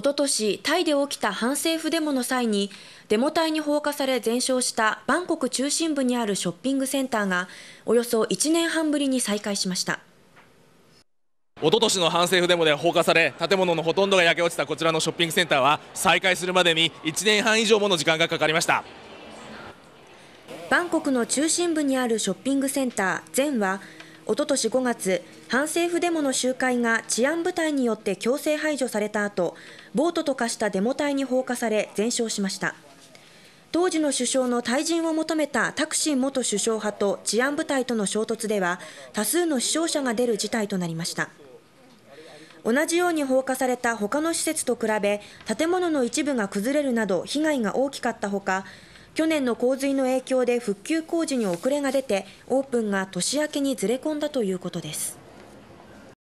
おととし、タイで起きた反政府デモの際に、デモ隊に放火され全焼したバンコク中心部にあるショッピングセンターが、およそ1年半ぶりに再開しました。おととしの反政府デモで放火され、建物のほとんどが焼け落ちたこちらのショッピングセンターは、再開するまでに1年半以上もの時間がかかりました。バンコクの中心部にあるショッピングセンター、ゼは、おととし5月、反政府デモの集会が治安部隊によって強制排除された後、ートと化したデモ隊に放火され全焼しました。当時の首相の退陣を求めたタクシン元首相派と治安部隊との衝突では多数の死傷者が出る事態となりました同じように放火された他の施設と比べ建物の一部が崩れるなど被害が大きかったほか去年の洪水の影響で復旧工事に遅れが出てオープンが年明けにずれ込んだということです。